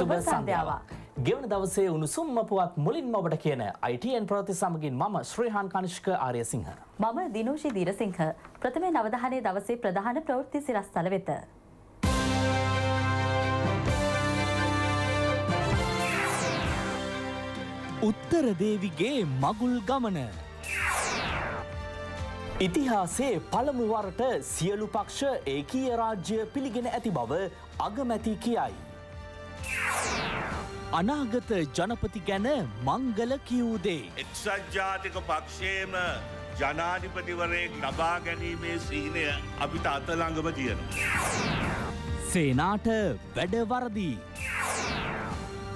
සුබ සන්ධ්‍යාවක්. ගෙවන දවසේ උණුසුම් මපුවත් මුලින්ම ඔබට කියන ITN ප්‍රවෘත්ති සමගින් මම ශ්‍රීහාන් කනිෂ්ක ආර්යසිංහ. මම දිනෝෂි දීරසිංහ. ප්‍රථමයෙන් අවධානයේ දවසේ ප්‍රධාන ප්‍රවෘත්ති සිරස්තල වෙත. උත්තර දේවිගේ මගුල් ගමන ඉතිහාසේ පළමුවරට සියලු පක්ෂ ඒකීය රාජ්‍ය පිළිගෙන ඇති බව අගමැති කියයි. අනාගත ජනපති ගැන මංගල කිව්දේ. එක්සත් ජාතික පක්ෂේම ජනාධිපතිවරයෙක් ලබා ගැනීමේ සීනය අපිට අතළඟම තියෙන. සේනාට වැඩවරදී.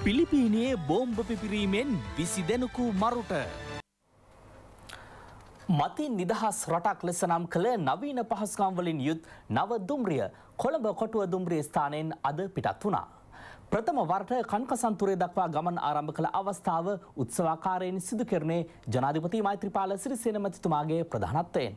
පිලිපීනයේ බෝම්භ පිපිරීමෙන් විසි දෙනකු මරුට. මතින් නිදහස් රටක් ලෙස නම් කළ නවීන පහස්කම්වලින් යුත් නව දුම්රිය කොළඹ කොටුව දුම්රිය ස්ථානයෙන් අද පිටත් වනා. ප්‍රථම වර්ෂ කන්කසන්තුරේ දක්වා ගමන් ආරම්භ කළ අවස්ථාව උත්සවාකාරයෙන් සිදු කෙරුණේ ජනාධිපති මෛත්‍රීපාල සිරිසේන මැතිතුමාගේ ප්‍රධානත්වයෙන්.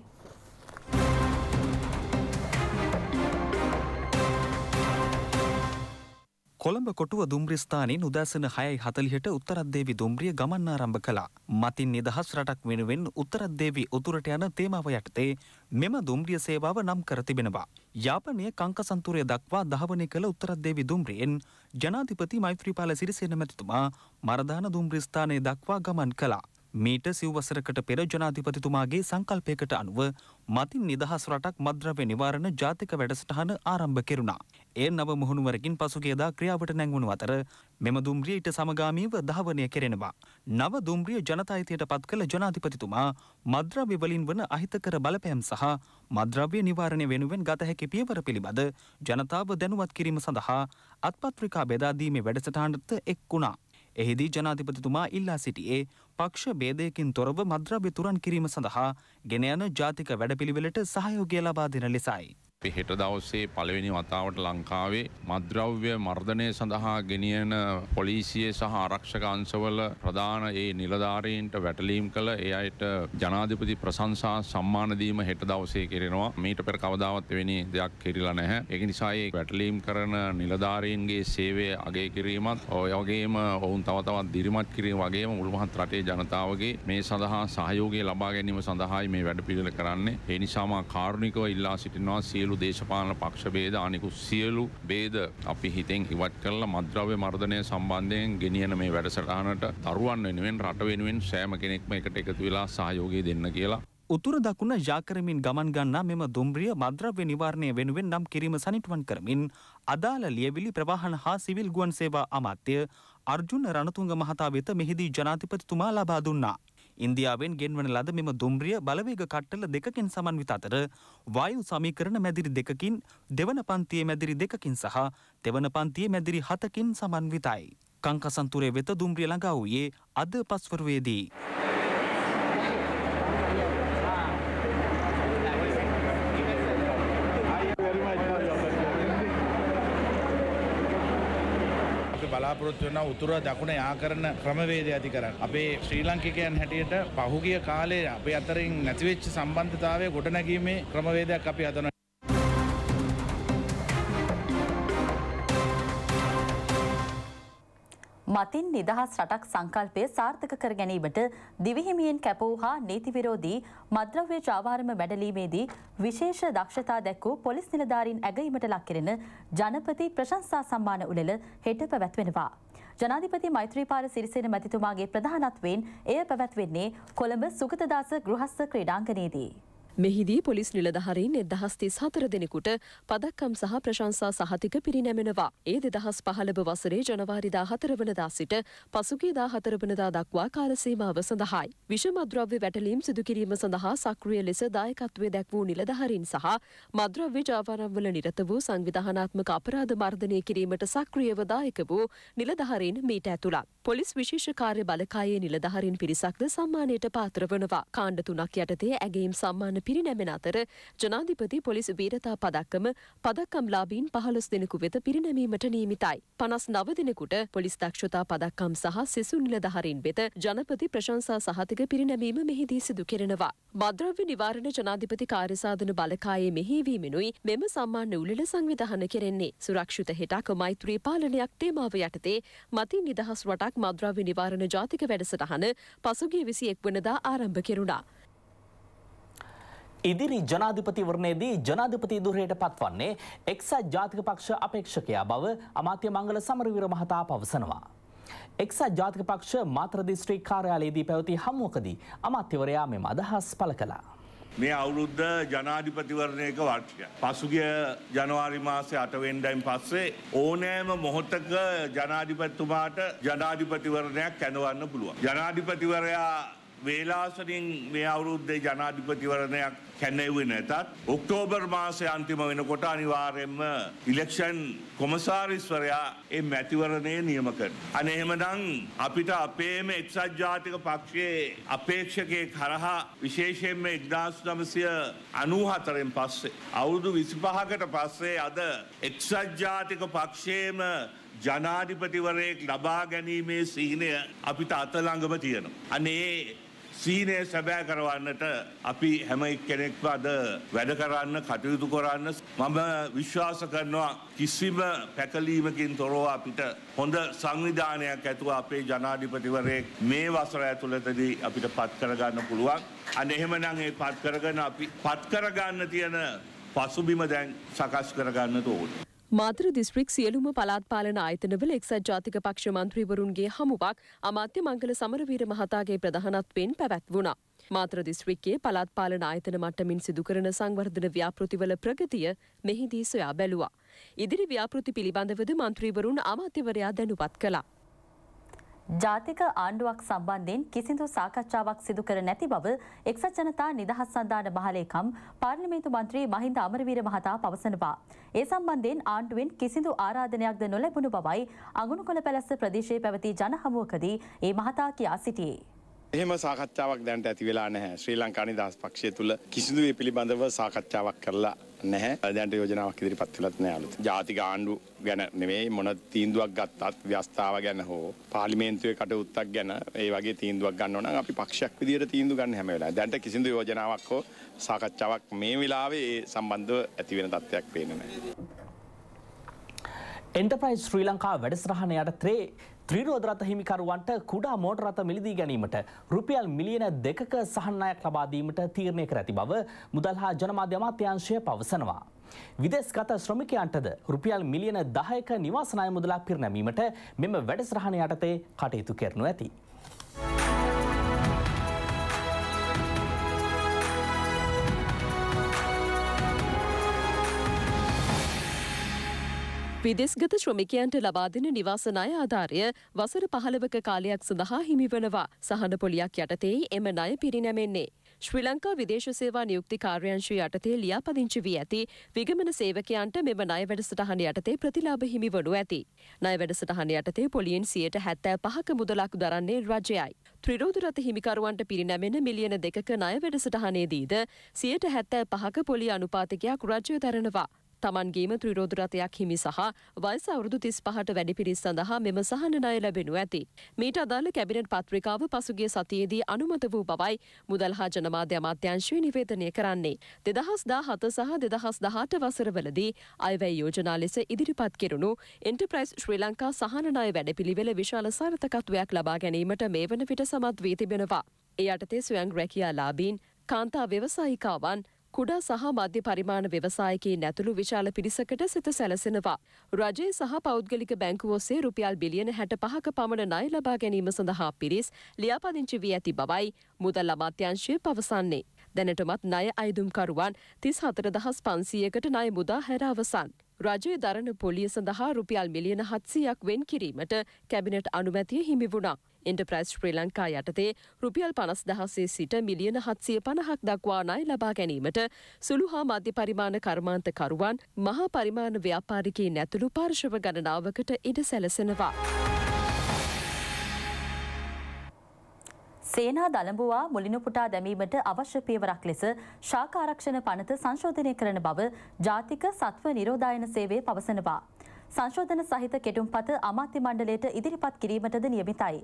කොළඹ කොටුව දුම්්‍රස්ථානින් උදැසන හයයි හතලිහට උත්තරත්දේවි දුම්රිය ගමන්න ආරම්භ කළා. මතින් නිදහස් රටක් වෙනුවෙන් උත්තරත්දේවි උතුරට යන තේමාව යටතේ මෙම දුම්රිය සේවාව නම් කර තිබෙනවා. යාපනය කංකසන්තුරය දක්වා දහවනය කළ උත්තරත්දේවි දුම්රියෙන් ජනාධිපති මෛත්‍රීපාල සිරිසෙන මැතිතුමා මරධාන දුම්්‍රස්ථානය දක්වා ගමන් කලා. මීට සිව්වසරකට පෙර ජනාධිපතිතුමාගේ සංකල්පයකට අනුව මතින් නිදහස් රටක් මද්‍රව්‍ය නිවාරණ ජාතික වැඩසටහන ආරම්භ කෙරුණා. ඒ නව මුහුණුවරකින් පසුගේදා ක්‍රියාවට නැංගුණු අතර මෙම දුම්රියට සමගාමීව දහවනය කෙරෙනවා. නව දුම්රිය ජනතායිතයට පත් කළ ජනාධිපතිතුමා මද්‍රව්‍ය වලින් වන අහිතකර බලපෑම් සහ මද්‍රව්‍ය නිවාරණය වෙනුවෙන් ගත හැකි පියවර පිළිබඳ ජනතාව දැනුවත් කිරීම සඳහා අත්පත්‍රිකා බෙදාදීමේ වැඩසටහනට එක් වුණා. එහිදී ජනාධිපතිතුමා ඉල්ලා සිටියේ පක්ෂ බේදයකින් තොරව මද්‍රව්‍ය තුරන් කිරීම සඳහා ගෙන යන ජාතික වැඩපිළිවෙලට සහයෝගය ලබා දෙන ලෙසයි. හෙට දවස්සේ පළවෙනි වතාවට ලංකාවේ මද්‍රව්‍ය මර්ධනය සඳහා ගෙනියන පොලිසිය සහ ආරක්ෂකංශවල ප්‍රධාන ඒ නිලධාරීන්ට වැටලීම් කළ ඒ අයට ජනාධිපති ප්‍රශංසා සම්මානදීම හෙට දවසේ කෙරෙනවා මීට පෙර කවදාවත් වෙනි දෙයක් කිරිලා නැහැ එක නිසායේ වැටලීම් කරන නිලධාරීන්ගේ සේවය අගේ කිරීමත් ඔයවගේම ඔවුන් තවතවත් දිරිමත් කිරීම වගේම උළුමහත් රටේ ජනතාවගේ මේ සඳහා සහයෝගය ලබා ගැනීම සඳහායි මේ වැඩ පිළිල කරන්නේ ඒ නිසාම කාරුණිකව ඉල්ලා සිටිනවා සියලු සියලු දේශපාලන පක්ෂ බේද අනිකු සියලු බේද අපි හිතෙන් ඉවත් කරලා මද්‍රව්‍ය මර්ධනය සම්බන්ධයෙන් ගෙනියන මේ වැඩසටහනට දරුවන් වෙනුවෙන් රට වෙනුවෙන් සෑම කෙනෙක්ම එකට එකතු වෙලා සහයෝගය දෙන්න කියලා. උතුර දකුණ ජාකරමින් ගමන් ගන්නා මෙම දුම්රිය මද්‍රව්‍ය නිවාරණය වෙනුවෙන් නම් කිරීම සනිටුවන් කරමින් අදාළ ලියවිලි ප්‍රවාහන හා සිවිල් ගුවන් සේවා අමාත්‍ය අර්ජුන රණතුංග මහතා වෙත මෙහිදී ජනාධිපතිතුමා ලබා දුන්නා. ඉන්දියාවෙන් ගෙන්වන ලද මෙම දුම්රිය බලවේග කට්ටල දෙකකින් සමන්විත අතර වායු සමීකරණ මැදිරි දෙකකින් දෙවන පන්තියේ මැදිරි දෙකකින් සහ දෙවන පන්තියේ මැදිරි හතකින් සමන්විතයි. කංකසන්තුරේ වෙත දුම්රිය ළඟා වූයේ අද පස්වරුවේදී. බලාපොරොත්තු වෙන උතුර දකුණ යා කරන ක්‍රමවේදය ඇති කරන්න. අපේ ශ්‍රී ලංකිකයන් හැටියට පහුගිය කාලේ අපේ අතරින් නැතිවෙච්ච සම්බන්ධතාවය ගොඩනැගීමේ ක්‍රමවේදයක් අපි අතන මතින් නිදහස් රටක් සංකල්පය සාර්ථක කර ගැනීමට දිවිහිමියෙන් කැපවූ හා නීති විරෝධී මද්‍රව්‍ය ජාවාරම වැඩලීමේදී විශේෂ දක්ෂතා දැක්වූ පොලිස් නිලධාරීන් ඇගීමට ලක්කරෙන ජනපති ප්‍රශංසා සම්මාන උළෙල හෙට පැවැත්වෙනවා. ජනාධිපති මෛත්‍රීපාල සිරිසෙන මැතිතුමාගේ ප්‍රධානත්වයෙන් එය පැවැත්වෙන්නේ කොළඹ සුගතදාස ගෘහස්ස ක්‍රීඩාංගනයේදී. මෙහිදී පොලිස් නිලධහරින් එදහස්තිස් හතර දෙනෙකුට පදක්කම් සහ ප්‍රශංසා සහතික පිරිනැමෙනවා. ඒ දෙදහස් පහළබ වසරේ ජනවාරිදා හතරවනදා සිට පසුගේදා හතරවනදා දක්වා කාලසීමාව සඳහායි. විෂමද්‍රව්‍ය වැටලීම් සිදුකිරීම සඳහා සක්‍රිය ලෙස දායකත්වය දැක් වූ නිලධහරින් සහ මද්‍රව්‍ය ජාවාරම්වල නිරත වූ සංවිධානාත්මක අපරාධ මර්ධනය කිරීමට සක්‍රියව දායක වූ නිලධහරින් මීට ඇතුළත්. පොලිස් විශේෂ කාර්ය බලකායේ නිලධහරින් පිරිසක්ද සම්මානයට පාත්‍ර වනවා. කාණ්ඩ තුනක් යටතේ ඇගේම් සම්මාන පිරිනැමෙන අතර ජනාධිපති පොලිස් වීරතා පදක්කම පදක්කම්ලාබීන් පහළොස් දෙනෙකු වෙත පිරිනැමීමට නීමිතයි. පනස් නව දෙනෙකුට පොලිස් දක්ෂතා පදක්කම් සහ සෙසු නිලධහරින් වෙත ජනපති ප්‍රශංසා සහතික පිරිනැමීම මෙහිදී සිදු කෙරෙනවා. මද්‍රව්‍ය නිවාරණ ජනාධිපති කාර්යසාධන බලකායේ මෙහිවීමෙනුයි මෙම සම්මාන උළෙල සංවිධහන කෙරෙන්නේ සුරක්ෂුත හෙටක් මෛත්‍රී පාලනයක් තේමාව යටතේ මති නිදහස් වටක් මද්‍රව්‍ය නිවාරණ ජාතික වැඩසටහන පසුගේ විසි එක් වනදා ආරම්භ කෙරුණා. ඉදිරි ජනාධිපතිවරණයේදී ජනාධිපති දුරයට පත්වන්නේ එක්සත් ජාතික පක්ෂ අපේක්ෂකයා බව අමාත්‍ය මංගල සමරවීර මහතා පවසනවා. එක්සත් ජාතික පක්ෂ මාත්‍ර දිස්ත්‍රික් කාර්යාලයේදී පැවති හමුවකදී අමාත්‍යවරයා මෙම අදහස් පළ කළා. මේ අවුරුද්ධ ජනාධිපතිවරණයක වර්ෂය. පසුගිය ජනවාරි මාසේ අටවෙන්ඩයින් පස්සේ ඕනෑම මොහොතක ජනාධිපත්තුමාට ජනාධිපතිවරණයක් කැනවන්න පුළුවන්. ජනාධිපතිවරයා වේලාසනින් මේ අවුරුද්දේ ජනාධිපතිවරණයක් කැනෙව්වේ නැතත් ඔක්තෝබර් මාසයේ අන්තිම වෙනකොට අනිවාර්යයෙන්ම ඉලෙක්ෂන් කොමසාරිස්වරයා ඒ මැතිවරණය නියම කරනවා. අනේ එහෙමනම් අපිට අපේම එක්සත් ජාතික පක්ෂයේ අපේක්ෂකයෙක් හරහා විශේෂයෙන්ම 1994න් පස්සේ අවුරුදු 25කට පස්සේ අද එක්සත් ජාතික පක්ෂයේම ජනාධිපතිවරයෙක් ලබා ගැනීමේ සිහිනය අපිට අත ළඟම තියෙනවා. අනේ සීනය සැබෑ කරවන්නට අපි හැම කෙනෙක්ව අද වැඩ කරන්න කටයුතු කරන්න මම විශ්වාස කරනවා කිසිම පැකලීමකින් තොරව අපිට හොඳ සංවිධානයක් ඇතුව අපේ ජනාධිපතිවරයෙක් මේ වසර ඇතුළතදී අපිට පත් කරගන්න පුළුවන් අන එහෙමනම් ඒ පත් කරගන්න අපි පත් කරගන්න තියෙන පසුබිම දැන් සකස් කරගන්න ඕනේ මාතර දිස්ත්‍රික් සියලුම පළාත් පාලන ආයතනවල එක්සත් ජාතික පක්ෂ මන්ත්‍රීවරුන්ගේ හමුවක් අමාත්‍ය මංගල සමරවීර මහතාගේ ප්‍රධානත්වයෙන් පැවැත්වුණා. මාතර දිස්ත්‍රික්කයේ පළාත් පාලන ආයතන මට්ටමින් සිදුකරන සංවර්ධන ව්‍යාපෘතිවල ප්‍රගතිය මෙහිදී සොයා බැලුවා. ඉදිරි ව්‍යාපෘති පිළිබඳවද මන්ත්‍රීවරුන් අමාත්‍යවරයා දැනුවත් කළා. ජාතික ආණ්ඩුවක් සම්බන්ධයෙන් කිසිදු සාකච්ඡාවක් සිදු කර නැති බව එක්සත් ජනතා නිදහස් සන්ධාන මහලේකම් පාර්ලිමේන්තු මන්ත්‍රී මහින්ද අමරවීර මහතා පවසනවා. ඒ සම්බන්ධයෙන් ආණ්ඩුවෙන් කිසිදු ආරාධනයක්ද නොලැබුණු බවයි අගුණුකොළ පැලස්ස ප්‍රදේශයේ පැවති ජනහමුවකදී ඒ මහතා කියා සිටියේ. එහෙම සාකච්ඡාවක් දැන්ට ඇති වෙලා නැහැ ශ්‍රී ලංකා නිදහස් පක්ෂය තුළ කිසිදු ඒ පිළිබඳව සාකච්ඡාවක් කරලා නැහැ දැන්ට යෝජනාවක් ඉදිරිපත් වෙලත් නැහැ අලුත්. ජාතික ආණ්ඩු ගැන නෙමෙයි මොන තීන්දුවක් ගත්තත් ව්‍යවස්ථාව ගැන හෝ පාර්ලිමේන්තුවේ කටයුත්තක් ගැන ඒ වගේ තීන්දුවක් ගන්න ඕන නම් අපි පක්ෂයක් විදියට තීන්දුව ගන්න හැම වෙලාවෙම. දැන්ට කිසිදු යෝජනාවක් හෝ සාකච්ඡාවක් මේ වෙලාවේ ඒ සම්බන්ධව ඇති වෙන තත්ත්වයක් පේන්නේ නැහැ. එන්ටර්ප්‍රයිස් ශ්‍රී ලංකා වැඩසටහන යට ත්‍රේ ත්‍රීරෝධරත හිමිකරුවන්ට කුඩා මෝටරත මිලදී ගැනීමට රුපියල් මිලියන දෙකක සහනායක් ලබාදීමට තීරණය කර ඇති බව මුදල් හා ජනමාධ්‍ය අමාත්‍යාංශය පවසනවා. විදේශගත ශ්‍රමිකයන්ටද රුපියල් මිලියන දහයක නිවාසනාය මුදලක් පිරිනැමීමට මෙම වැඩසටහන යටතේ කටයුතු කරනු ඇති. විදෙස්ගත ශ්‍රමිකයන්ට ලබාදෙන නිවාසනාය ආධාරය වසර පහළවක කාලයක් සඳහා හිමිවනවා සහන පොලියක් යටතේ එම ණය පිරිනැමෙන්නේ. ශ්‍රී ලංකා විදේශ සේවා නියුක්ති කාර්යංශය යටතේ ලියාපදිංචි වී ඇති විගමන සේවකයන්ට මෙම ණය වැඩසටහන යටතේ ප්‍රතිලාභ හිමිවනු ඇති. ණය වැඩසටහන යටතේ පොලියෙන් සියයට හැත්තෑ පහක මුදලක් දරන්නේ රජයයි. ත්‍රිරෝධරත හිමිකරුවන්ට පිරිනැමෙන මිලියන දෙකක ණය වැඩසටහනේදීද සියයට හැත්තෑ පහක පොලි අනුපාතිකයක් රජය දරනවා. තමන්ගේම ත්‍රරෝධරතයක් හිමි සහ වයිස අවුරුදු තිස් පහට වැඩි පිරිස් සඳහා මෙම සහනනය ලැබෙනු ඇති. මීට අදාළ කැබිනට් පත්‍රිකාව පසුගේ සතියේදී අනුමත වූ බවයි මුදල් හා ජනමාධ්‍ය අමාත්‍යංශය නිවේදනය කරන්නේ. දෙදහස් දා හත සහ දෙදහස් දහට වසරවලදී අයවැයි යෝජනා ලෙස ඉදිරිපත් කෙරුණු එන්ටප්‍රයිස් ශ්‍රී ලංකා සහනනාය වැඩපිළිවෙල විශාල සාර්ථකත්වයක් ලබා ගැනීමට මේ වන විට සමත් වී තිබෙනවා. එයටතේ ස්වයං රැකයා ලාබීන් කාන්තා ව්‍යවසායිකාවන් කුඩා සහ මධ්‍ය පරිමාණ ව්‍යවසායකයින් ඇතුළු විශාල පිරිසකට සිත සැලසෙනවා. රජයේ සහ පෞද්ගලික බැංකු ඔස්සේ රුපියල් බිලියන හැට පහක පමණ ණය ලබා ගැනීම සඳහා පිරිස් ලියාපදිංචි වී ඇති බවයි මුදල් අමාත්‍යංශය පවසන්නේ. දැනටමත් ණය අයදුම්කරුවන් තිස් හතර දහස් පන්සියකට ණය මුදා හැර අවසන්. රජය දරණ පොලිය සඳහා රුපියල් මිලියන හත්සීයක් වෙන් කිරීමට කැබිනට් අනුමැතිය හිමි වුණා. ඉන්ටප්‍රයිස් ශ්‍රී ලංකා යටතේ රුපියල් පනස් දහසේ සිට මිලියන හත්සිය පණහක් දක්වා නය ලබා ගැනීමට සුළු හා මධ්‍ය පරිමාණ කර්මාන්තකරුවන් මහා පරිමාණ ව්‍යාපාරිකයේ නැතුළු පාර්ශව ගණනාවකට ඉඩ සැලසෙනවා. සේනා දළඹුවා මුලිනුපුටා දැමීමට අවශ්‍ය පියවරක් ලෙස ශාක ආරක්ෂණ පනත සංශෝධනය කරන බව ජාතික සත්ව නිරෝධායන සේවය පවසනවා. සංශෝධන සහිත කෙටුම්පත අමාත්‍ය මණ්ඩලයට ඉදිරිපත් කිරීමටද නියමිතයි.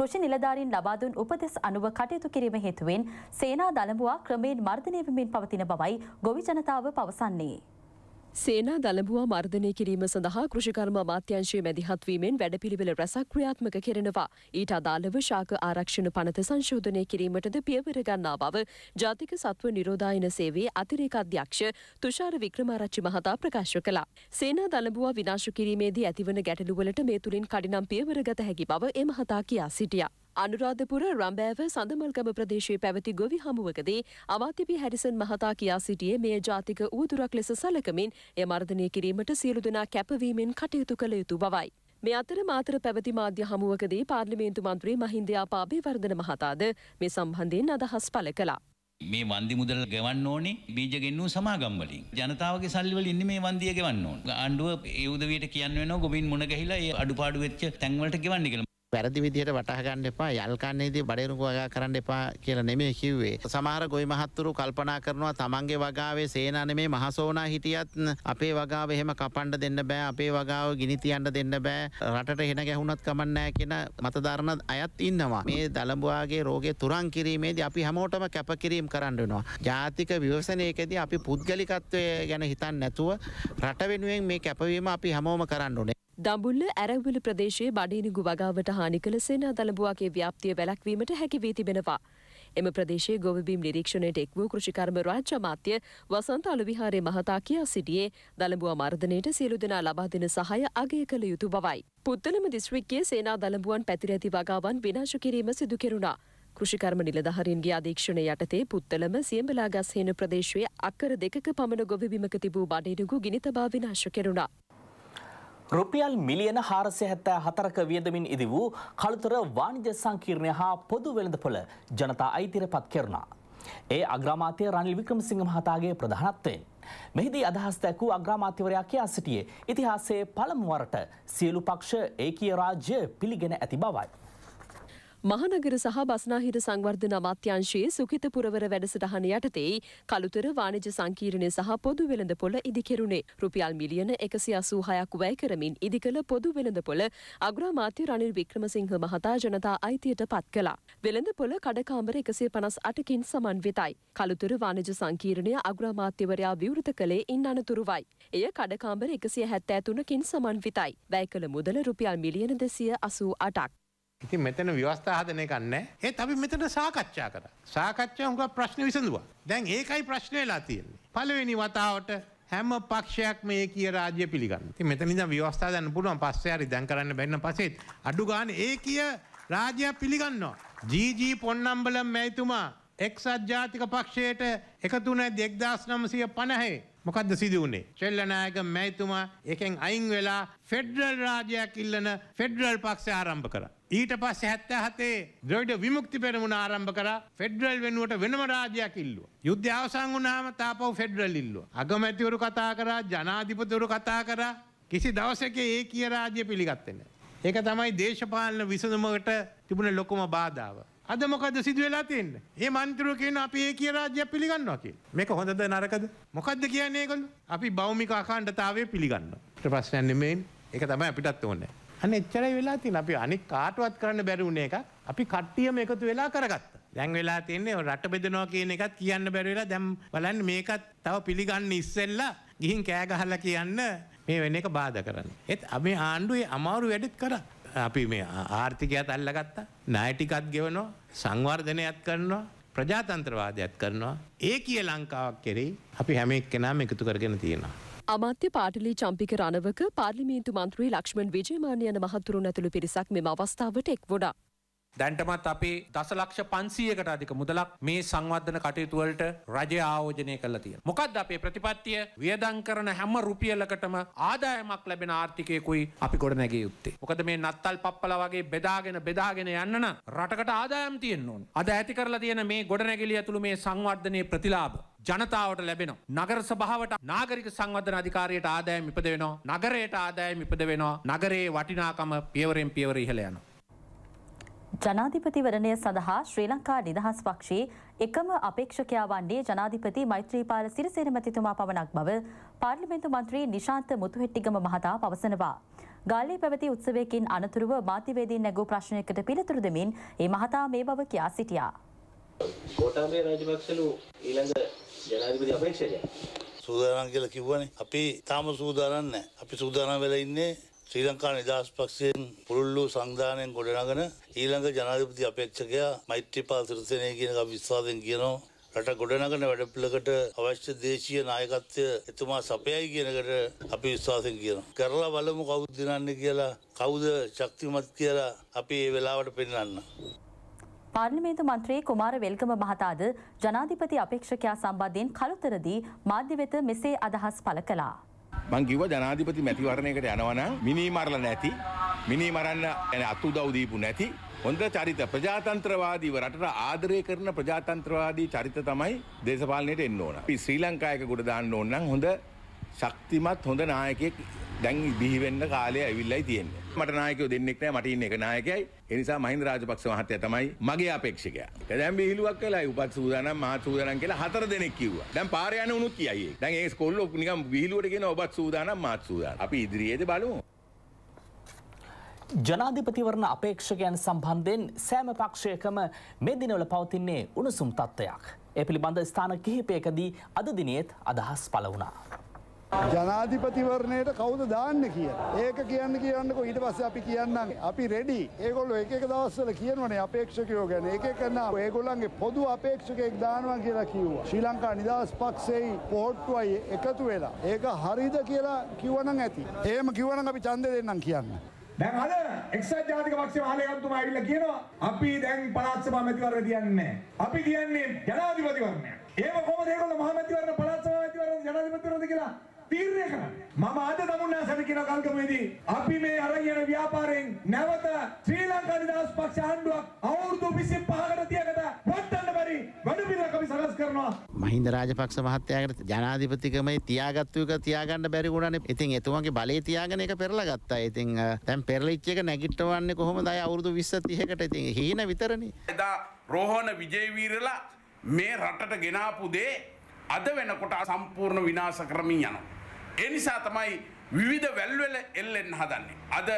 කෘෂි නිලධාරීන් ලබාදුන් උපදෙස් අනුව කටයුතු කිරීම හේතුවෙන් සේනා දළඹුවා ක්‍රමයෙන් මර්ධනය වෙමින් පවතින බවයි ගොවි ජනතාව පවසන්නේ. සේනා දළඹුවා මර්ධනය කිරීම සඳහා කෘෂිකර්ම අමාත්‍යංශයේ මැදිහත්වීමෙන් වැඩපිළිවෙල රැසක් ක්‍රියාත්මක කෙරෙනවා. ඊට අදාළව ශාක ආරක්ෂණ පනත සංශෝධනය කිරීමටද පියවර ගන්නා බව ජාතික සත්ව නිරෝධායන සේවයේ අතිරේක අධ්‍යක්ෂ තුෂාර වික්‍රමාරච්චි මහතා ප්‍රකාශ කළා. සේනා දළඹුවා විනාශ කිරීමේදී ඇතිවන ගැටලුවලට මේ තුලින් කඩිනම් පියවර ගත හැකි බව ඒ මහතා කියා සිටියා. අනුරාධපුර රම්බෑව සඳමල්ගම ප්‍රදේශයේ පැවති ගොවි හමුවකදී අමාත්‍යපී හැරිසන් මහතා කියා සිටියේ මෙය ජාතික ඌදුරක් ලෙස සැලකමින් එය මර්ධනය කිරීමට සියලු දෙනා කැපවීමෙන් කටයුතු කළ යුතු බවයි. මේ අතර මාතර පැවති මාධ්‍ය හමුවකදී පාර්ලිමේන්තු මන්ත්‍රී මහින්දයාපාබේ වර්ධන මහතාද මේ සම්බන්ධයෙන් අදහස් පළ කළා. මේ වන්දි මුදල් ගෙවන්න ඕනේ බීජ ගෙන්නූ සමාගම් වලින්. ජනතාවගේ සල්ලි වලින් ඉන්නේ මේ වන්දිය ගෙවන්න ඕන. ආණ්ඩුව ඒ උදවියට කියන්න වෙනවා ගොබින් මුණ ගැහිලා ඒ අඩුපාඩු වෙච්ච තැන් වලට ගෙවන්න කියලා. පැරදි විදිහට වටහගන්න එපා යල්කන්නේදී බඩේරුකු වගා කරන්න එපා කියලා නෙමේ කිව්වේ. සමහර ගොයි මහත්තුරු කල්පනා කරනවා තමන්ගේ වගාවේ සේනා නෙමේ මහසෝනා හිටියත් අපේ වගාව එහෙම කපන්න දෙන්න බෑ අපේ වගාව ගිනි තියන්න දෙන්න බෑ රටට හෙන ගැහුණත් කමක් නෑ කියන මතධාරණ අයත් ඉන්නවා. මේ දලඹුවාගේ රෝගේ තුරන් කිරීමේදී අපි හැමෝටම කැපකිරීම කරන්න වෙනවා. ජාතික විවසනයකදී අපි පුද්ගලිකත්වය ගැන හිතන්නේ නැතුව රට වෙනුවෙන් මේ කැපවීම අපි හැමෝම කරන්න ඕනේ. දඹුල්ල ඇරැව්වල ප්‍රදේශයේ බඩේනිගු වගාවට හානි කළ සේනා දළඹුවාගේ ව්‍යාප්තිය වැළැක්වීමට හැකි වී තිබෙනවා. එම ප්‍රදේශයේ ගොවබීම් නිරීක්ෂණයට එක් වූ කෘෂිකර්ම රාජ්‍ය අමාත්‍ය වසන්ත අලුවිහාරේ මහතා කියා සිටියේ දළඹුවා මර්ධනයට සියලු දෙනා ලබා දෙන සහාය අගය කළ යුතු බවයි. පුත්තලම දිස්ත්‍රික්කයේ සේනා දළඹුවන් පැතිර ඇති වගාවන් විනාශ කිරීම සිදු කෙරුණා. කෘෂිකර්ම නිලධහරින්ගේ අධීක්ෂණය යටතේ පුත්තලම සියඹලාගස් හේන ප්‍රදේශයේ අක්කර දෙකක පමණ ගොවිබිමක තිබූ බඩේනුගු ගිනිතබා විනාශ කෙරුණා. රුපියල් මිලියන හාරසය හැත්තෑ හතරක වියදමින් ඉදි වූ කළුතර වාණිජ සංකීර්ණය හා පොදු වෙළඳපොළ ජනතා අයිතිර පත් කෙරුණා. ඒ අග්‍රාමාතය රනිල් වික්‍රමසිංහ මහතාගේ ප්‍රධානත්වයෙන්. මෙහිදී අදහස් දැකූ අග්‍රාමාත්‍යවරයා කියා සිටියේ ඉතිහාසයේ පළමුවරට සියලු පක්ෂ ඒකීය රාජ්‍ය පිළිගෙන ඇති බවයි. මහනගර සහ බස්නාහිර සංවර්ධන අමාත්‍යංශයේ සුකිත පුරවර වැඩසටහන යටතේ කළුතර වාණිජ සංකීර්ණය සහ පොදු වෙළඳපොළ ඉදිකෙරුණේ රුපියල් මිලියන එකසි අසූහයක් වැය කරමින් ඉදිකළ පොදු වෙළඳපොළ අග්‍රාමාත්‍ය රනිල් වික්‍රමසිංහ මහතා ජනතා අයිතියට පත් කළා. වෙළඳපොළ කඩකාමර එකසිය පනස් අටකින් සමන්විතයි. කළුතර වාණිජ සංකීර්ණය අග්‍රාමාත්‍යවරයා විවෘත කළේ ඉන් අනතුරුවයි. එය කඩකාම්බර එකසිය හැත්තෑ තුනකින් සමන්විතයි. වැය කළ මුදල රුපියල් මිලියන දෙසිය අසූ අටක්. ඉති මෙතන ව්‍යවස්ථාහදන කන්නෑ ඒ අපි මෙතන සාකච්ඡා කර සාකච්ඡා හුඟ ප්‍රශ්න විසඳවා දැන් ඒකයි ප්‍රශ්නයලා තියෙන්නේ පලවෙනි වතාවට හැම පක්ෂයක් මේ කිය රාජ්‍ය පිළිගන්න මෙතනිද ව්‍යවස්ථා දන්න පුළුවන් පස්සයාරි දැන් කරන්න බැන්න පසෙත් අඩු ගාන ඒ කිය රාජ්‍යයක් පිළිගන්නවා. ජීජී පොන්නම්බල මැයිතුමා එක්සත් ජාතික පක්ෂයට එකතුන දෙක්දස් නමසය පණහේ මොකක්ද සිදුවනේ. චෙල්ලනායක මැයිතුමා එකෙන් අයින් වෙලා ෆෙඩරල් රාජයක් ඉල්ලන ෆෙඩරල් පක්ෂ ආරම්භ කරා. ඊට පස්සේ 77 ද්‍රවිඩ විමුක්ති පෙරමුණ ආරම්භ කරා ෆෙඩරල් වෙනුවට වෙනම රාජ්‍යයක් ඉල්ලුවා. යුද්ධය අවසන් වුණාම තාපව ෆෙඩරල් ඉල්ලුවා. අගමැතිවරු කතා කරා, ජනාධිපතිවරු කතා කරා. කිසි දවසක ඒ කිය රාජ්‍ය පිළිගත්තේ නැහැ. ඒක තමයි දේශපාලන විසඳුමකට තිබුණ ලොකුම බාධාව. අද මොකද සිදු වෙලා තියෙන්නේ? මේ മന്ത്രിවරු කියන අපි ඒ කිය රාජ්‍ය පිළිගන්නවා කියලා. මේක හොඳද නරකද? මොකද්ද කියන්නේ ඒගොල්ලෝ? අපි භෞමික අඛණ්ඩතාවය පිළිගන්නවා. ඊට ප්‍රශ්නයක් නෙමෙයි. ඒක තමයි අපිටත් ඕනේ. අන්න එච්චරයි වෙලා තියෙන අපි අනික් කාටවත් කරන්න බැරි වුණ එකක් අපි කට්ටියම එකතු වෙලා කරගත්තා. දැන් වෙලා තියෙන්නේ රට බෙදනවා කියන එකත් කියන්න බැරි වෙලා දැන් බලන්න මේකත් තව පිළිගන්න ඉස්සෙල්ලා ගිහින් කෑ ගහලා කියන්න මේ වෙන එක බාධා කරන්න. ඒත් අපි ආණ්ඩුවේ අමාරු වැඩෙත් කරා. අපි මේ ආර්ථිකයත් අල්ලගත්තා. ණය ටිකත් ගෙවනවා, සංවර්ධනයත් කරනවා, ප්‍රජාතන්ත්‍රවාදයත් කරනවා. ඒ කිය ලංකාවක් කෙරෙහි අපි හැම එක්කෙනාම එකතු කරගෙන තියෙනවා. අමාත්‍ය පාටලි චම්පික රණවක පාර්ලිමේන්තු මන්ත්‍රී ලක්ෂ්මන් විජේමාන්‍ය යන මහතුරුන් ඇතුළු පිරිසක් මෙම අවස්ථාවට එක් වුණා. දැන්ටමත් අපේ දසලක්ෂ පන්සියකට අධික මුදලක් මේ සංවර්ධන කටයුතුවලට රජය ආයෝජනය කළා තියෙනවා. මොකක්ද අපේ ප්‍රතිපත්තිය? වියදම් කරන හැම රුපියලකටම ආදායමක් ලැබෙන ආර්ථිකයකුයි අපි ගොඩනැගිය යුත්තේ. මොකද මේ නත්තල් පප්පල වගේ බෙදාගෙන බෙදාගෙන යන්න නම් රටකට ආදායම් තියෙන්න ඕන. අද ඇති කරලා තියෙන මේ ගොඩනැගිලි ඇතුළු මේ සංවර්ධනයේ ප්‍රතිලාභ ජනතාවට ලැබෙනවා. නගර සභාවට නාගරික සංවර්ධන අධිකාරියට ආදායම් ඉපද වෙනවා. නගරයට ආදායම් ඉපද වෙනවා. නගරයේ වටිනාකම පියවරෙන් පියවර ඉහළ යනවා. ජනාධිපතිවරණය සඳහා ශ්‍රී ලංකා නිදහස් පක්ෂයේ එකම අපේක්ෂකයා වන්නේ ජනාධිපති මෛත්‍රීපාල සිරිසේන මැතිතුමා පවණක් බව පාර්ලිමේන්තු මන්ත්‍රී නිශාන්ත මුතුහෙට්ටිගම මහතා පවසනවා. ගාලේ පැවති උත්සවයකින් අනතුරුව මාතිවේදීන් නැගූ ප්‍රශ්නයකට පිළිතුරු දෙමින් ඒ මහතා මේ බව කියා සිටියා. කෝටාමේ රාජපක්ෂලු ඊළඟ ජනාධිපති අපේක්ෂකයා. සූදානම් කියලා කිව්වනේ. අපි තාම සූදානම් නැහැ. අපි සූදානම් වෙලා ඉන්නේ ශ්‍රී ලංකා නිදහස් පක්ෂයෙන් පුළුල්ලු සංධානයෙන් ගොඩනගෙන ඊළඟ ජනාධිපති අපේක්ෂකයා මෛත්‍රීපාල සිරිසේන කියන එක විශ්වාසයෙන් කියනවා රට ගොඩනගන වැඩපිළකට අවශ්‍ය දේශීය නායකත්වය එතුමා සපයයි කියනකට අපි විශ්වාසයෙන් කියනවා. කරලා බලමු කවුද දිනන්නේ කියලා කවුද ශක්තිමත් කියලා අපි ඒ වෙලාවට පෙන්වන්න. පාර්ලිමේන්තු මන්ත්‍රී කුමාර වෙල්කම මහතාද ජනාධිපති අපේක්ෂකයා සම්බන්ධයෙන් කළුතරදී මාධ්‍ය වෙත මෙසේ අදහස් පළ කළා. මං කිව්වා ජනාධිපති මැතිවරණයකට යනවනම් මිනී මරලා නැති මිනී මරන්න එන අතුදව් දීපු නැති හොඳ චරිත ප්‍රජාතන්ත්‍රවාදීව රටට ආදරය කරන ප්‍රජාතන්ත්‍රවාදී චරිත තමයි දේශපාලනයට එන්න ඕන. අපි ශ්‍රී ලංකායක ගොඩ දාන්න ඕන නම් හොඳ ශක්තිමත් හොඳ නායකයෙක් දැන් බිහි වෙන්න කාලය ඇවිල්ලායි තියෙන්නේ. මට නායකයෝ දෙන්නෙක් නෑ මට ඉන්න එක නායකයයි. ඒ නිසා මහින්ද රාජපක්ෂ මහත්තයා තමයි මගේ අපේක්ෂකයා. දැන් බිහිලුවක් කළා උපත් සූදානම් මහත් සූදානම් කියලා හතර දෙනෙක් කිව්වා. දැන් පාර යන උනුත් කියයි ඒක. දැන් ඒ ස්කෝල්ල නිකන් බිහිලුවට කියන ඔබත් සූදානම් මහත් සූදානම්. අපි ඉදිරියේදී බලමු. ජනාධිපතිවරණ අපේක්ෂකයන් සම්බන්ධයෙන් සෑම පක්ෂයකම මේ දිනවල පවතින්නේ උණුසුම් තත්ත්වයක්. ඒ පිළිබඳ ස්ථාන කිහිපයකදී අද දිනේත් අදහස් පළ වුණා. ජනාධිපතිවරණයට කවුද දාන්න කිය. ඒක කියන්න කියන්නක ඊට පස්ස අපි කියන්න අපි රෙඩි ඒගොල්ල එක දවස්සල කියනවනේ අපේක්ෂකයෝ ගැන එක කන්න ඒගොල්ලන්ගේ පොදු අපේක්ෂකෙක් දානවා කියලා කිව්වා. ශ්‍රී ලංකා නිදහස් පක්ෂෙයි පෝට්ටුවයි එකතු වෙලා. ඒක හරිද කියලා කිවනම් ඇති. ඒම කිවනම් අපි චන්ද දෙන්නම් කියන්න. දැන් අද එක්සත් ජාතික පක්ෂයේ මහලේකම්තුමා ඇවිල්ලා කියනවා අපි දැන් පළාත් සභා මැතිවරණ කියන්නේ අපි කියන්නේ ජනාධිපතිවරණය. ඒක කොහොමද ඒගොල්ලෝ මහමැතිවරණ පළාත් සභා මැතිවරණ ජනාධිපතිවරණද කියලා තීරණය කරන්න. මම අද තමුන්නාසට කියන කල්කමේදී අපි මේ අරන් යන ව්‍යාපාරයෙන් නැවත ශ්‍රී ලංකා නිදහස් පක්ෂ ආණ්ඩුවක් අවුරුදු 25කට තියකට වටන්න බැරි වැඩ පිළිවෙලක් අපි සකස් කරනවා. මහින්ද රාජපක්ෂ මහත්තයාට ජනාධිපතිකමේ තියාගත්තු එක තියාගන්න බැරි වුණානේ. ඉතින් එතුමාගේ බලේ තියාගෙන ඒක පෙරලා ගත්තා. ඉතින් දැන් පෙරලිච්ච එක නැගිටවන්නේ කොහොමද? අය අවුරුදු 20 30කට ඉතින් හීන විතරනේ. එදා රෝහණ විජේවීරලා මේ රටට ගෙනාපු දේ අද වෙනකොට සම්පූර්ණ විනාශ කරමින් යනවා. ඒ නිසා තමයි විවිධ වැල්වල එල්ලෙන්න හදන්නේ. අද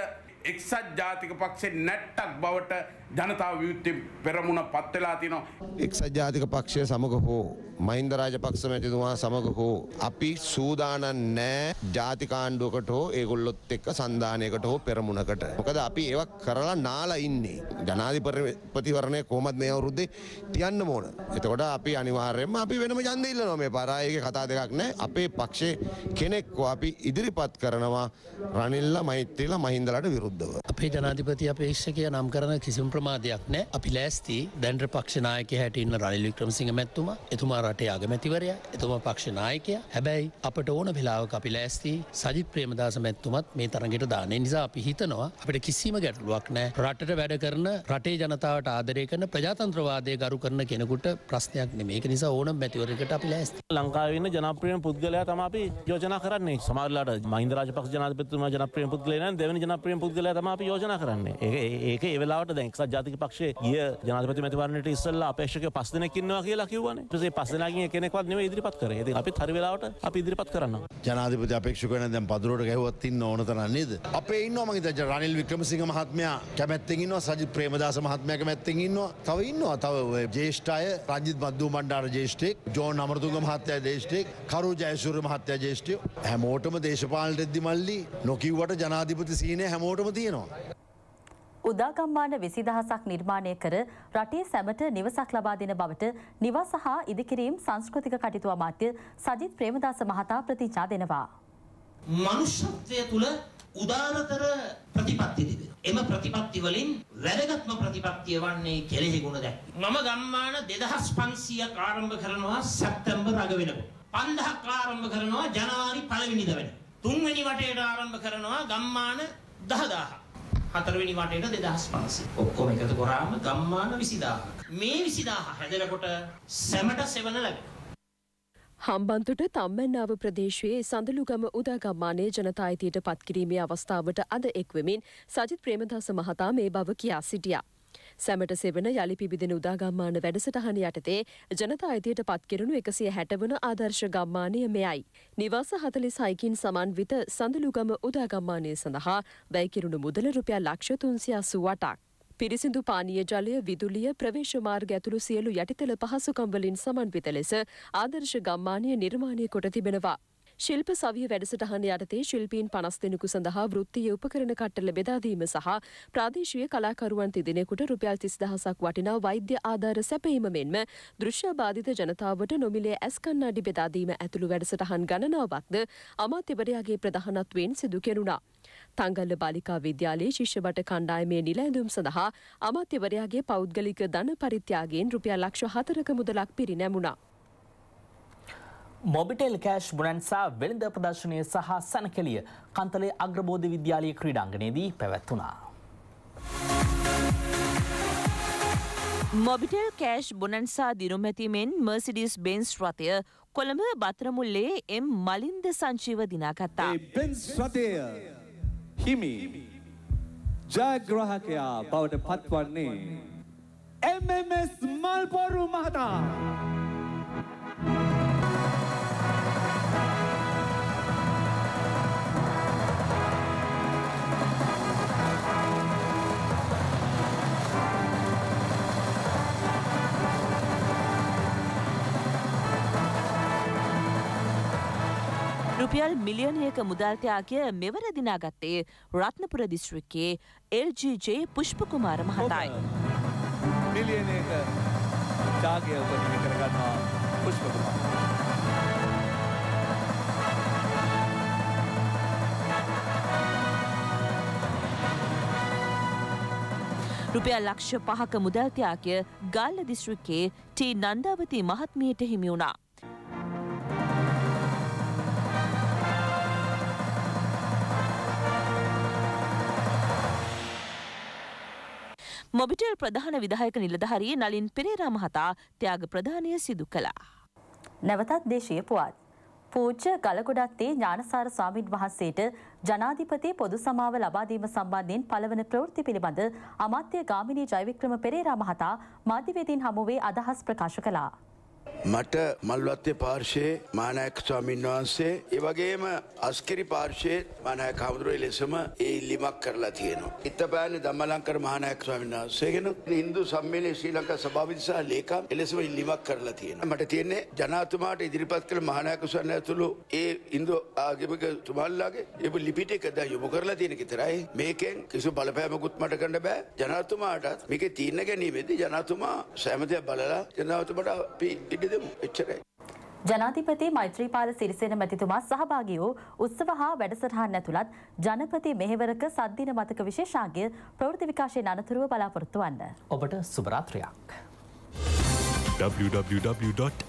එක්සත් ජාතික පක්ෂේ නැට්ටක් බවට ජනතාව වියුත්තේ පෙරමුණ පත් වෙලා තියෙනවා. එක්සත් ජාතික පක්ෂය සමග හෝ මහින්ද රාජපක්ෂ මැතිතුමා සමග හෝ අපි සූදානම් නෑ ජාතික ආණ්ඩුවකට හෝ ඒගොල්ලොත් එක්ක සන්ධානයකට හෝ පෙරමුණකට. මොකද අපි ඒවා කරලා නාලා ඉන්නේ. ජනාධිපතිවරණය කොහොමද මේ අවුරුද්දේ තියන්න ඕන. එතකොට අපි අනිවාර්යයෙන්ම අපි වෙනම ඡන්ද ඉල්ලනවා මේ පරායේගේ කතා දෙකක් නෑ. අපේ පක්ෂේ කෙනෙක්ව අපි ඉදිරිපත් කරනවා රනිල්ලා මෛත්‍රීලා මහින්දලාට විරුද්ධව. අපේ ජනාධිපති අපේ ඉස්සකේ නම් කරන කිසිම ප්‍රමාදයක් නෑ අපි ලෑස්ති දැන්ට පක්ෂනායක හැට ඉන්න රනිල් වික්‍රමසිංහ මැත්තුමා එතුමා රටේ අගමැතිවරයා එතුමා පක්ෂනායකය හැබැයි අපට ඕන වෙලාවක අපි ලෑස්ති සජි ප්‍රේමදාස මැත්තුමත් මේ තරගෙට දානය නිසා අපි හිතනවා අපට කිසිම ගැටලුවක් නෑ රටට වැඩ කරන රටේ ජනතාවට ආදරය කරන ප්‍රජාතන්ත්‍රවාදය ගරු කරන කෙනෙකුට ප්‍රශ්නයක් නෙමේක නිසා ඕන මැතිවරකට අපි ලෑස්ති ලංකාවන්න ජනප්‍රියම පුද්ගලයා තම අපි යෝජනා කරන්නේ සමාරලාට මහින්දරාජ පක්ෂ ජනතපතුමා ජනප්‍රියම පුද්ගලයන් දෙවනි ජනප්‍රියම පුද්ගලයා තම අපි යෝජනා කරන්නේ ඒක ඒ වෙලාවට දැක්සත් ජාතික පක්ෂයේ ගිය ජනාධිපති මැතිවරණයට ඉස්සෙල්ලා අපේක්ෂක පස් දෙනෙක් ඉන්නවා කියලා කිව්වනේ. ඊපස්සේ පස් දෙනාගෙන් කෙනෙක්වත් නෙමෙයි ඉදිරිපත් කරේ. ඉතින් අපිත් හරි වෙලාවට අපි ඉදිරිපත් කරනවා. ජනාධිපති අපේක්ෂක වෙන දැන් පදුරට ගැහුවත් ඉන්න ඕන තරම් නේද? අපේ ඉන්නවා මම හිතන්නේ රනිල් වික්‍රමසිංහ මහත්මයා කැමැත්තෙන් ඉන්නවා සජිත් ප්‍රේමදාස මහත්මයා කැමැත්තෙන් ඉන්නවා. තව ඉන්නවා තව ජේෂ්ඨ අය රංජිත් මද්දු මණ්ඩාර ජේෂ්ඨෙක්, ජෝන් අමරතුංග මහත්තයා ජේෂ්ඨෙක්, කරු ජයසූරිය මහත්තයා ජේෂ්ඨයෝ හැමෝටම දේශපාලනට එද්දි මල්ලි නොකිව්වට ජනාධිපති සීනය හැමෝටම තියෙනවා. උදාගම්මාන විසිදහසක් නිර්මාණය කර රටේ සැමට නිවසක් ලබා දෙන බවට නිවස හා ඉදිකිරීම් සංස්කෘතික කටයුතු අමාත්‍ය සජිත් ප්‍රේමදාස මහතා ප්‍රතිචා දෙනවා. මනුෂ්‍යත්වය තුළ උදාරතර ප්‍රතිපත්ති තිබෙන. එම ප්‍රතිපත්ති වලින් වැදගත්ම ප්‍රතිපත්තිය වන්නේ කෙලෙහි ගුණ දැක්වීම. මම ගම්මාන 2500ක් ආරම්භ කරනවා සැප්තැම්බර් අග වෙනකොට. 5000ක් ආරම්භ කරනවා ජනවාරි පළවෙනිදා වෙනකොට. තුන්වෙනි වටේට ආරම්භ කරනවා ගම්මාන 10000ක්. හතරවෙනි වටේට 2500. ඔක්කොම එකතු කරාම ගම්මාන 20000ක්. මේ 20000 හැදෙනකොට සැමට සෙවන ලැබෙනවා. හම්බන්තොට තම්මැන්නාව ප්‍රදේශයේ සඳලුගම උදාගම්මානයේ ජනතා අයිතියට පත්කිරීමේ අවස්ථාවට අද එක්වමින් සජිත් ප්‍රේමදාස මහතා මේ බව කියා සිටියා. සැමට සෙවන යළි පිබිදෙන උදාගම්මාන වැඩසටහන යටතේ ජනතා අයිතියට පත්කෙරනු එකසිය හැටවන ආදර්ශ ගම්මානය මෙයයි. නිවාස හතලිස් හයිකින් සමන්විත සඳලුගම උදාගම්මානය සඳහා වැෑකිරුණු මුදල රුපියා ලක්ෂතුන්සිය අසු වටක්. පිරිසිදු පානීය ජලය විදුලිය ප්‍රවේශමාර්ග ඇතුළු සියලු යටිතල පහසුකම්වලින් සමන්විත ලෙස ආදර්ශ ගම්මානය නිර්මාණය කොට තිබෙනවා. ශිල්ප සවිය වැඩසටහන යටතේ ශිල්පීන් පනස් දෙනෙකු සඳහා වෘත්තිය උපකරණ කට්ටල බෙදාදීම සහ ප්‍රාදේශීය කලාකරුවන් තිදෙනෙකුට රුපියල් තිස් දහසක් වටිනා වෛද්‍ය ආධාර සැපීම මෙන්ම දෘශ්‍ය බාධිත ජනතාවට නොමිලේ ඇස් කණ්ණාඩි බෙදාදීම ඇතුළු වැඩසටහන් ගණනාවක්ද අමාත්‍යවරයාගේ ප්‍රධානත්වයෙන් සිදු කෙරුණා. තංගල්ල බාලිකා විද්‍යාලයේ ශිෂ්‍යබට කණ්ඩායමේ නිලැඳුම් සඳහා අමාත්‍යවරයාගේ පෞද්ගලික ධන පරිත්‍යාගයෙන් රුපියල් ලක්ෂ හතරක මුදලක් පිරිනැමුණා. මොබිටෙල් කෑෂ් බුණන්සා වෙළඳ ප්‍රදර්ශනය සහ සැනකෙලිය කන්තලේ අග්‍රබෝධ විද්‍යාලය ක්‍රීඩාංගනයේදී පැවැත්වුණා. මොබිටෙල් කෑෂ් බුණන්සා දිරුමැතිමෙන් මර්සිඩිස් බෙන්ස් රථය කොළඹ බතරමුල්ලේ එම් මලින්ද සංචීව දිනාකත්තා. බෙන්ස් රථය හිමි ජයග්‍රහකයා බවට පත්වන්නේ MMS මල්පොරු මහතා. රුපියල් මිලියනයක මුදල්ත්‍යයාගේ මෙවර දිනාගත්තේ රත්නපුර දිස්ත්‍රික්කේ එල්ජජේ පුෂ්පකුමාර මහතායි. මිලියනයක ජාගය උපදින කරගන්නවා පුෂ්පකුමාර. රුපියල් ලක්ෂ පහක මුදල්ත්‍යයාකය ගල්ල දිස්ත්‍රික්කේ ටී නන්දාවති මහත්මියට හිමි වුණා. මොබිටෙල් ප්‍රධාන විධායක නිලධහරී නලින් පෙරේරා මහතා ත්‍යාග ප්‍රධානය සිදු කළා. නැවතත් දේශය පුවත්. පූච්ච ගලකොඩත්තේ ඥානසාර ස්වාමීන් වහන්සේට ජනාධිපති පොදු සමාව ලබාදීම සම්බන්ධයෙන් පළවන ප්‍රවෘත්ති පිළිබඳ අමාත්‍ය ගාමිණී ජයවික්‍රම පෙරේරා මහතා මාධ්‍යවේදීන් හමුවේ අදහස් ප්‍රකාශ කළා. මට මල්වත්්‍ය පාර්ශයේ මානෑක ස්වාමීන් වහන්සේ ඒවගේම අස්කිරි පාර්ශයේ මනෑ කවුදුරුවයි ලෙසම ඒ ඉල්ලිමක් කරලා තියෙනවා. ඉත්තපෑන දම්මලංකර මහනෑක ස්වාමීන් වහන්සේගෙන ඉන්දු සම්මේලය ශ්‍රී ලංකා සභාවිනිසා ලේකම් එලෙසම ඉල්ලිමක් කරලා තියෙන. මට තියන්නේ ජනාතුමාට ඉදිරිපත් කළ මහනෑක ස්වන්න ඇතුළු ඒ ඉන්දු ආගමික තුමල්ලාගේ එබ ලිපිට එකද යොමු කරලා තියෙන කිතරයි මේකෙන් කිසු බලපෑමකුත් මට කඩ බෑ ජනාතුමාටත් මේක තිීන්න ගැනීමේදී ජනතුමා සෑමතය බලලා ජනාතුමට අපි ඉඩ දෙමු එච්චරයි. ජනාධිපති මෛත්‍රීපාල සිරිසෙන මැතිතුමා සහභාගී වූ උත්සව හා වැඩසටහන් ඇතුළත් ජනපති මෙහෙවරක සද්දින මතක විශේෂාංගය ප්‍රවෘත්ති විකාශයෙන් අනතුරුව බලාපොරොත්තු වන්න. ඔබට සුභරාත්‍රයක්. www.itnnews.lk